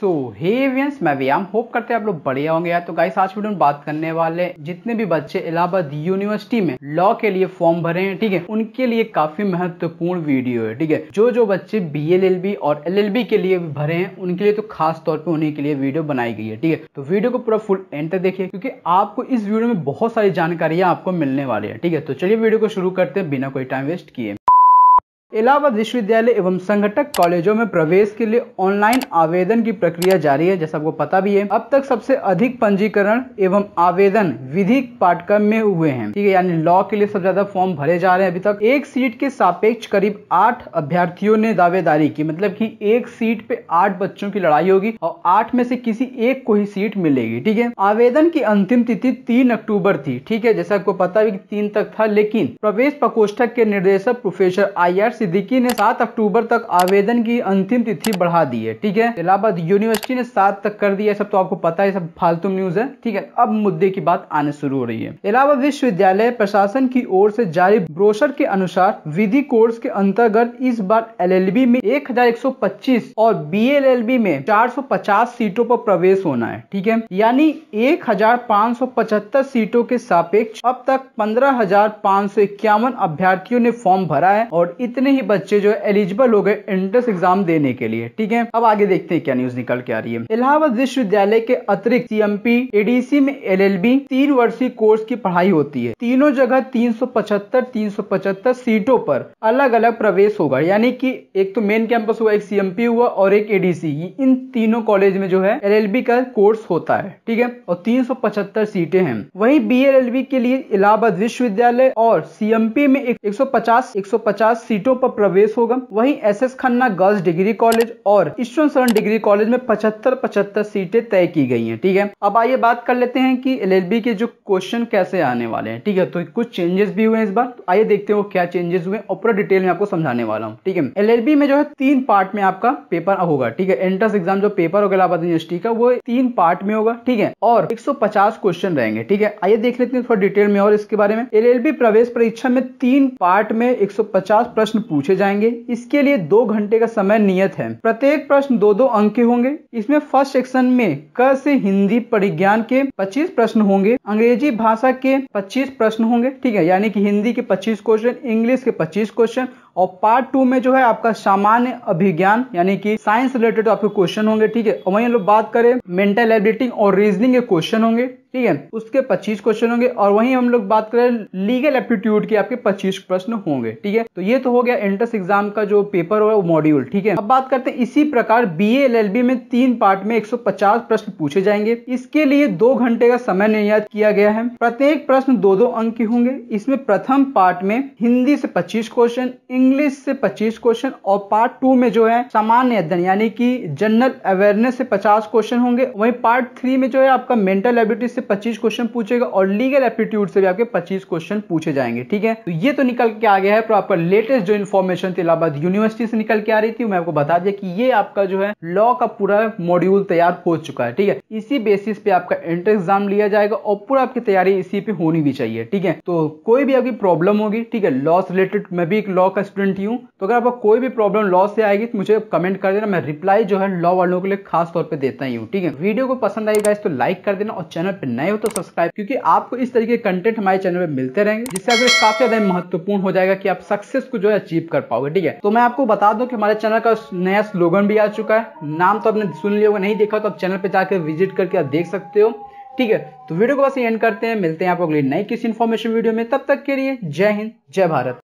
सो हे मैं व्याम होप करते हैं आप लोग बढ़िया होंगे यार तो गाइस आज वीडियो में बात करने वाले जितने भी बच्चे इलाहाबाद यूनिवर्सिटी में लॉ के लिए फॉर्म भरे हैं ठीक है उनके लिए काफी महत्वपूर्ण वीडियो है ठीक है जो जो बच्चे बी और एल के लिए भरे हैं उनके लिए तो खास तौर पर उन्हीं के लिए वीडियो बनाई गई है ठीक है तो वीडियो को पूरा फुल एंड तक देखिए क्योंकि आपको इस वीडियो में बहुत सारी जानकारियां आपको मिलने वाली है ठीक है तो चलिए वीडियो को शुरू करते हैं बिना कोई टाइम वेस्ट किए इलाहाबाद विश्वविद्यालय एवं संगठक कॉलेजों में प्रवेश के लिए ऑनलाइन आवेदन की प्रक्रिया जारी है जैसा आपको पता भी है अब तक सबसे अधिक पंजीकरण एवं आवेदन विधिक पाठ्यक्रम में हुए हैं ठीक है यानी लॉ के लिए सबसे ज्यादा फॉर्म भरे जा रहे हैं अभी तक एक सीट के सापेक्ष करीब आठ अभ्यर्थियों ने दावेदारी की मतलब की एक सीट पे आठ बच्चों की लड़ाई होगी और आठ में से किसी एक को ही सीट मिलेगी ठीक है आवेदन की अंतिम तिथि तीन अक्टूबर थी ठीक है जैसा आपको पता भी तीन तक था लेकिन प्रवेश प्रकोष्ठक के निर्देशक प्रोफेसर आई सिद्दीकी ने 7 अक्टूबर तक आवेदन की अंतिम तिथि बढ़ा दी है ठीक है इलाहाबाद यूनिवर्सिटी ने 7 तक कर दिया सब तो आपको पता है सब फालतू न्यूज है ठीक है अब मुद्दे की बात आने शुरू हो रही है इलाहाबाद विश्वविद्यालय प्रशासन की ओर से जारी ब्रोशर के अनुसार विधि कोर्स के अंतर्गत इस बार एल में पच्चीस और बी एल एल बी में चार सौ पचास सीटों पर प्रवेश होना है ठीक है यानी एक हजार पाँच सौ पचहत्तर सीटों के सापेक्ष अब तक पंद्रह हजार पाँच सौ इक्यावन अभ्यर्थियों ने फॉर्म भरा है और इतने इतने ही बच्चे जो एलिजिबल हो गए एंट्रेंस एग्जाम देने के लिए ठीक है अब आगे देखते हैं क्या न्यूज निकल के आ रही है इलाहाबाद विश्वविद्यालय के अतिरिक्त सीएमपी एडीसी में एलएलबी तीन वर्षीय कोर्स की पढ़ाई होती है तीनों जगह तीन सौ सीटों पर अलग अलग प्रवेश होगा यानी कि एक तो मेन कैंपस हुआ एक सी हुआ और एक एडीसी इन तीनों कॉलेज में जो है एल का कोर्स होता है ठीक है और तीन सीटें हैं वही बी के लिए इलाहाबाद विश्वविद्यालय और सीएमपी में एक सौ पचास सीटों पर प्रवेश होगा वहीं S S Khanna girls degree college और ईश्वर शरण डिग्री कॉलेज में पचहत्तर पचहत्तर सीटें तय की गई हैं ठीक है अब आइए बात कर लेते हैं कि एल के जो क्वेश्चन कैसे आने वाले हैं ठीक है तो कुछ चेंजेस भी हुए हैं इस बार तो आइए देखते हैं वो क्या चेंजेस हुए और पूरा डिटेल में आपको समझाने वाला हूँ ठीक है एल में जो है तीन पार्ट में आपका पेपर होगा ठीक है एंट्रेंस एग्जाम जो पेपर होगा इलाहाबाद यूनिवर्सिटी का वो तीन पार्ट में होगा ठीक है और एक क्वेश्चन रहेंगे ठीक है आइए देख लेते हैं थोड़ा डिटेल में और इसके बारे में एल प्रवेश परीक्षा में तीन पार्ट में 150 प्रश्न पूछे जाएंगे इसके लिए दो घंटे का समय नियत है प्रत्येक प्रश्न दो दो अंक के होंगे इसमें फर्स्ट सेक्शन में क से हिंदी परिज्ञान के 25 प्रश्न होंगे अंग्रेजी भाषा के 25 प्रश्न होंगे ठीक है यानी कि हिंदी के 25 क्वेश्चन इंग्लिश के 25 क्वेश्चन और पार्ट टू में जो है आपका सामान्य अभिज्ञान यानी कि साइंस रिलेटेड आपके क्वेश्चन होंगे ठीक है और वहीं लोग बात करें मेंटल एबिलिटी और रीजनिंग के क्वेश्चन होंगे ठीक है उसके 25 क्वेश्चन होंगे और वहीं हम लोग बात करें लीगल एप्टीट्यूड के आपके 25 प्रश्न होंगे ठीक है तो ये तो हो गया एंट्रेंस एग्जाम का जो पेपर हो मॉड्यूल ठीक है अब बात करते हैं इसी प्रकार बी एल में तीन पार्ट में पचास प्रश्न पूछे जाएंगे इसके लिए दो घंटे का समय निर्यात किया गया है प्रत्येक प्रश्न दो दो अंक के होंगे इसमें प्रथम पार्ट में हिंदी से पच्चीस क्वेश्चन इंग्लिश से 25 क्वेश्चन और पार्ट टू में जो है सामान्य अध्ययन यानी कि जनरल अवेयरनेस से 50 क्वेश्चन होंगे वहीं पार्ट थ्री में जो है आपका मेंटल एबिलिटी से 25 क्वेश्चन पूछेगा और लीगल एप्टीट्यूड से भी आपके 25 क्वेश्चन पूछे जाएंगे ठीक है तो ये तो निकल के आ गया है पर आपका लेटेस्ट जो इन्फॉर्मेशन थी इलाहाबाद यूनिवर्सिटी से निकल के आ रही थी मैं आपको बता दिया कि ये आपका जो है लॉ का पूरा मॉड्यूल तैयार हो चुका है ठीक है इसी बेसिस पे आपका एंट्रेंस एग्जाम लिया जाएगा और पूरा आपकी तैयारी इसी पे होनी भी चाहिए ठीक है तो कोई भी आपकी प्रॉब्लम होगी ठीक है लॉ से रिलेटेड मैं भी एक लॉ का स्टूडेंट ही हूँ तो अगर आपको कोई भी प्रॉब्लम लॉ से आएगी तो मुझे कमेंट कर देना मैं रिप्लाई जो है लॉ वालों के लिए खास तौर पर देता ही हूँ ठीक है वीडियो को पसंद आएगा तो लाइक कर देना और चैनल पर नए हो तो सब्सक्राइब क्योंकि आपको इस तरीके के कंटेंट हमारे चैनल पर मिलते रहेंगे जिससे आपके काफी ज्यादा महत्वपूर्ण हो जाएगा कि आप सक्सेस को जो है अचीव कर पाओगे ठीक है तो मैं आपको बता दूँ कि हमारे चैनल का नया स्लोगन भी आ चुका है नाम तो आपने सुन लिया होगा नहीं देखा तो आप चैनल पर जाकर विजिट करके आप देख सकते हो ठीक है तो वीडियो को बस एंड करते हैं मिलते हैं आपको अगले नई किसी इन्फॉर्मेशन वीडियो में तब तक के लिए जय हिंद जय भारत